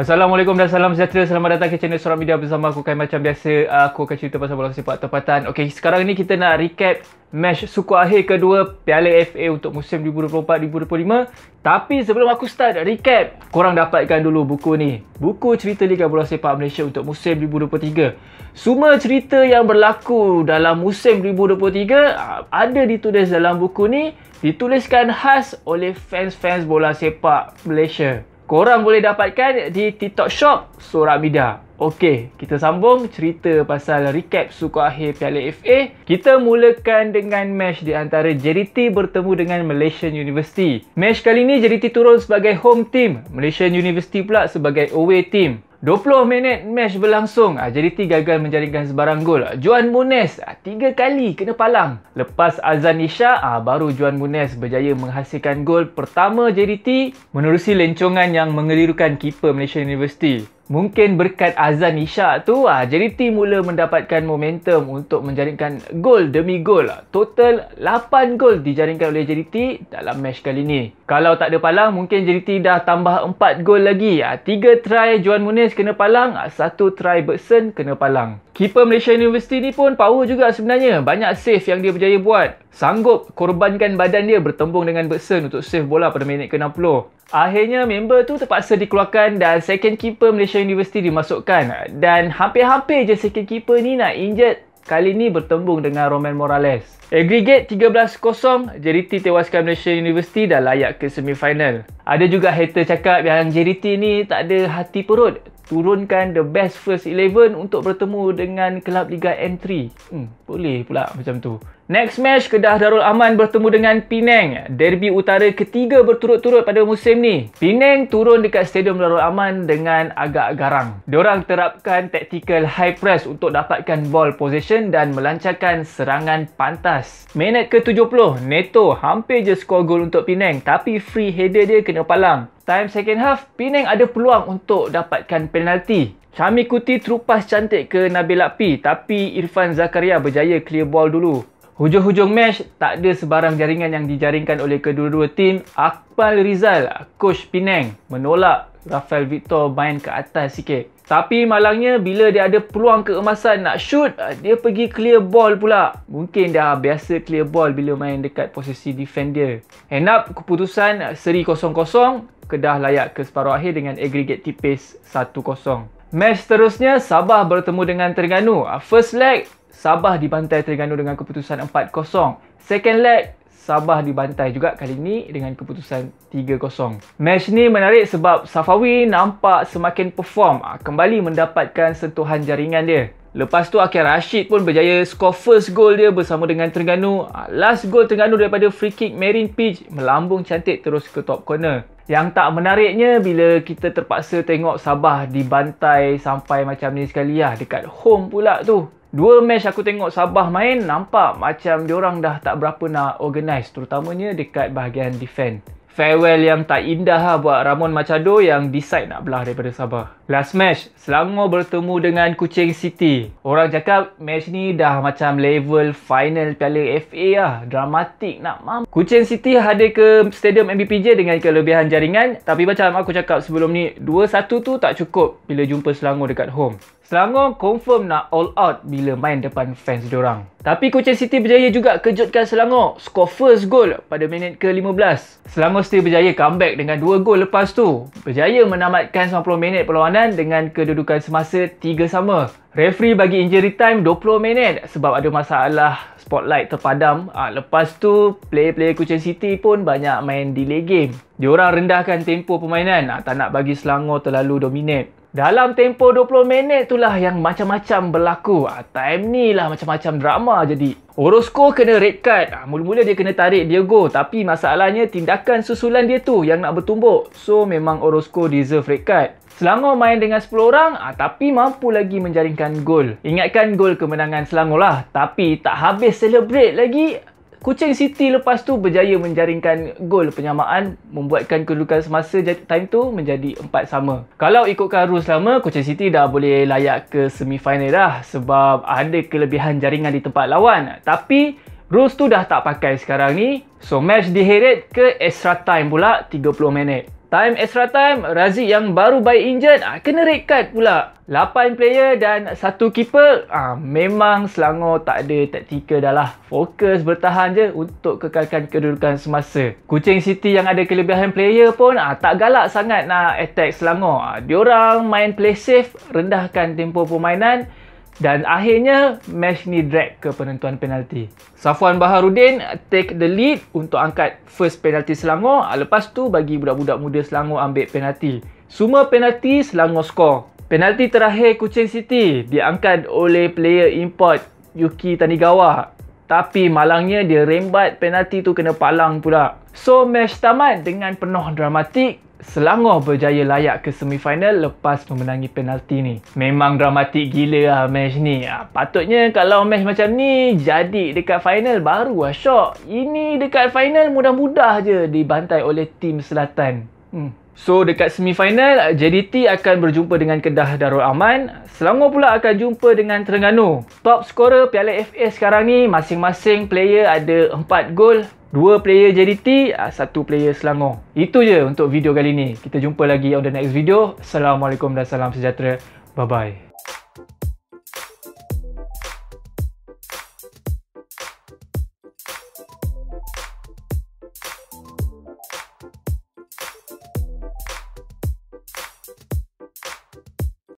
Assalamualaikum dan salam sejahtera. Selamat datang ke channel Surat Media bersama aku Kai macam biasa. Aku akan cerita pasal bola sepak tempatan. Okey, sekarang ni kita nak recap match suku akhir kedua Piala FA untuk musim 2024-2025. Tapi sebelum aku start recap, korang dapatkan dulu buku ni. Buku cerita Liga Bola Sepak Malaysia untuk musim 2023. Semua cerita yang berlaku dalam musim 2023 ah, ada ditulis dalam buku ni, dituliskan khas oleh fans-fans bola sepak Malaysia korang boleh dapatkan di TikTok Shop Sorak Media. Okey, kita sambung cerita pasal recap suku akhir Piala FA. Kita mulakan dengan match di antara JDT bertemu dengan Malaysian University. Match kali ini JDT turun sebagai home team, Malaysian University pula sebagai away team. 20 minit match berlangsung, ah, JDT gagal menjaringkan sebarang gol. Juan Munes, ah, tiga kali kena palang. Lepas Azan Isha, ah, baru Juan Munes berjaya menghasilkan gol pertama JDT menerusi lencongan yang mengelirukan keeper Malaysia University. Mungkin berkat azan isyak tu, JDT ah, mula mendapatkan momentum untuk menjaringkan gol demi gol. Total 8 gol dijaringkan oleh JDT dalam match kali ini. Kalau tak ada palang, mungkin JDT dah tambah 4 gol lagi. 3 ah, try Juan Muniz kena palang, 1 ah, try Bertson kena palang. Keeper Malaysia University ni pun power juga sebenarnya. Banyak save yang dia berjaya buat sanggup korbankan badan dia bertembung dengan Bertson untuk save bola pada minit ke-60. Akhirnya member tu terpaksa dikeluarkan dan second keeper Malaysia University dimasukkan dan hampir-hampir je second keeper ni nak injet kali ni bertembung dengan Roman Morales. Aggregate 13-0, JDT tewaskan Malaysia University dan layak ke semifinal. Ada juga hater cakap yang JDT ni tak ada hati perut turunkan the best first eleven untuk bertemu dengan kelab Liga M3. Hmm, boleh pula macam tu. Next match, Kedah Darul Aman bertemu dengan Penang. Derby utara ketiga berturut-turut pada musim ni. Penang turun dekat Stadium Darul Aman dengan agak garang. Diorang terapkan tactical high press untuk dapatkan ball position dan melancarkan serangan pantas. Minit ke-70, Neto hampir je skor gol untuk Penang tapi free header dia kena palang time second half, Penang ada peluang untuk dapatkan penalti. Syami Kuti terupas cantik ke Nabil Akpi tapi Irfan Zakaria berjaya clear ball dulu. Hujung-hujung match, tak ada sebarang jaringan yang dijaringkan oleh kedua-dua tim. Akmal Rizal, coach Penang, menolak Rafael Victor main ke atas sikit. Tapi malangnya bila dia ada peluang keemasan nak shoot, ah, dia pergi clear ball pula. Mungkin dah biasa clear ball bila main dekat posisi defender. End up keputusan ah, seri 0-0, Kedah layak ke separuh akhir dengan agregat tipis 1-0. Match seterusnya Sabah bertemu dengan Terengganu. Ah, first leg Sabah dibantai Terengganu dengan keputusan 4-0. Second leg, Sabah dibantai juga kali ini dengan keputusan 3-0. Match ni menarik sebab Safawi nampak semakin perform, ah, kembali mendapatkan sentuhan jaringan dia. Lepas tu Akhir Rashid pun berjaya score first goal dia bersama dengan Terengganu. Ah, last goal Terengganu daripada free kick Marin Pitch melambung cantik terus ke top corner. Yang tak menariknya bila kita terpaksa tengok Sabah dibantai sampai macam ni sekali lah dekat home pula tu. Dua match aku tengok Sabah main nampak macam orang dah tak berapa nak organise terutamanya dekat bahagian defend. Farewell yang tak indah lah buat Ramon Machado yang decide nak belah daripada Sabah. Last match, Selangor bertemu dengan Kuching City. Orang cakap match ni dah macam level final Piala FA lah. Dramatik nak mam. Kuching City hadir ke Stadium MBPJ dengan kelebihan jaringan. Tapi macam aku cakap sebelum ni, 2-1 tu tak cukup bila jumpa Selangor dekat home. Selangor confirm nak all out bila main depan fans diorang. Tapi Kuching City berjaya juga kejutkan Selangor. Skor first goal pada minit ke-15. Selangor still berjaya comeback dengan 2 gol lepas tu. Berjaya menamatkan 90 minit perlawanan berlawanan dengan kedudukan semasa tiga sama. Referee bagi injury time 20 minit sebab ada masalah spotlight terpadam. Ha, lepas tu, player-player Kuching City pun banyak main delay game. Diorang rendahkan tempo permainan, ha, tak nak bagi Selangor terlalu dominate. Dalam tempoh 20 minit itulah yang macam-macam berlaku. Ah, time ni lah macam-macam drama jadi. Orozco kena red card. Ah, mula-mula dia kena tarik dia go, Tapi masalahnya tindakan susulan dia tu yang nak bertumbuk. So memang Orozco deserve red card. Selangor main dengan 10 orang ah, tapi mampu lagi menjaringkan gol. Ingatkan gol kemenangan Selangor lah. Tapi tak habis celebrate lagi, Kuching City lepas tu berjaya menjaringkan gol penyamaan membuatkan kedudukan semasa time tu menjadi empat sama. Kalau ikutkan rules lama, Kuching City dah boleh layak ke semifinal dah sebab ada kelebihan jaringan di tempat lawan. Tapi rules tu dah tak pakai sekarang ni. So match diheret ke extra time pula 30 minit. Time extra time, Razik yang baru buy injured, ah, kena red card pula. 8 player dan satu keeper, ah, memang Selangor tak ada taktika dah lah. Fokus bertahan je untuk kekalkan kedudukan semasa. Kucing City yang ada kelebihan player pun ah, tak galak sangat nak attack Selangor. Ah, diorang main play safe, rendahkan tempo permainan, dan akhirnya, match ni drag ke penentuan penalti. Safuan Baharudin take the lead untuk angkat first penalti Selangor. Ah, lepas tu, bagi budak-budak muda Selangor ambil penalti. Semua penalti Selangor skor. Penalti terakhir Kuching City diangkat oleh player import Yuki Tanigawa. Tapi malangnya dia rembat penalti tu kena palang pula. So match tamat dengan penuh dramatik Selangor berjaya layak ke semifinal lepas memenangi penalti ni. Memang dramatik gila lah match ni. Ah, patutnya kalau match macam ni jadi dekat final baru lah syok. Ini dekat final mudah-mudah je dibantai oleh tim selatan. Hmm. So dekat semifinal, JDT akan berjumpa dengan Kedah Darul Aman. Selangor pula akan jumpa dengan Terengganu. Top scorer Piala FA sekarang ni, masing-masing player ada 4 gol, Dua player JDT, ah, satu player Selangor. Itu je untuk video kali ni. Kita jumpa lagi on the next video. Assalamualaikum dan salam sejahtera. Bye-bye.